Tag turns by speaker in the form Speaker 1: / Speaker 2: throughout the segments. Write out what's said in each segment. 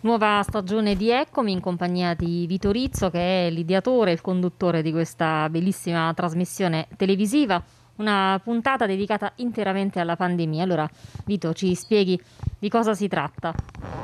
Speaker 1: Nuova stagione di Eccomi in compagnia di Vito Rizzo che è l'ideatore, il conduttore di questa bellissima trasmissione televisiva, una puntata dedicata interamente alla pandemia. Allora Vito ci spieghi di cosa si tratta.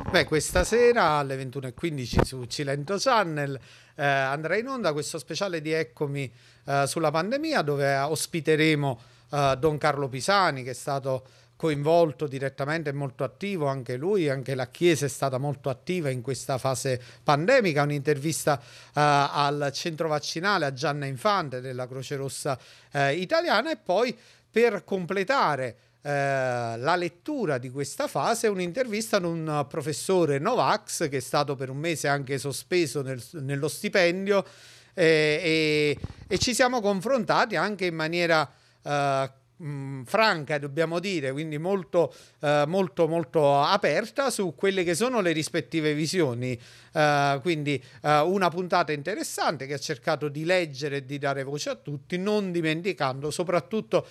Speaker 2: Beh, questa sera alle 21.15 su Cilento Channel eh, andrà in onda questo speciale di Eccomi eh, sulla pandemia dove ospiteremo eh, Don Carlo Pisani che è stato coinvolto direttamente e molto attivo anche lui, anche la Chiesa è stata molto attiva in questa fase pandemica, un'intervista uh, al centro vaccinale a Gianna Infante della Croce Rossa uh, italiana e poi per completare eh, la lettura di questa fase è un'intervista ad un professore Novax che è stato per un mese anche sospeso nel, nello stipendio eh, e, e, ci siamo confrontati anche in maniera uh, mh, mm, franca, dobbiamo dire, quindi molto, eh, molto, molto aperta su quelle che sono le rispettive visioni. Eh, quindi eh, una puntata interessante che ha cercato di leggere e di dare voce a tutti, non dimenticando soprattutto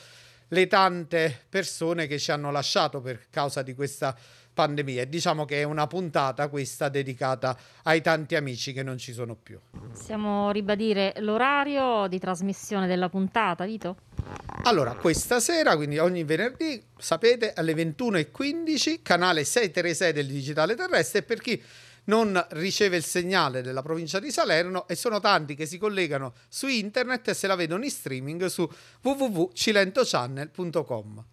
Speaker 2: le tante persone che ci hanno lasciato per causa di questa pandemia. E diciamo che è una puntata questa dedicata ai tanti amici che non ci sono più.
Speaker 1: Possiamo ribadire l'orario di trasmissione della puntata, Vito?
Speaker 2: Allora, questa sera, quindi ogni venerdì, sapete, alle 21.15, canale 636 del Digitale Terrestre, per chi non riceve il segnale della provincia di Salerno e sono tanti che si collegano su internet e se la vedono in streaming su www.cilentochannel.com.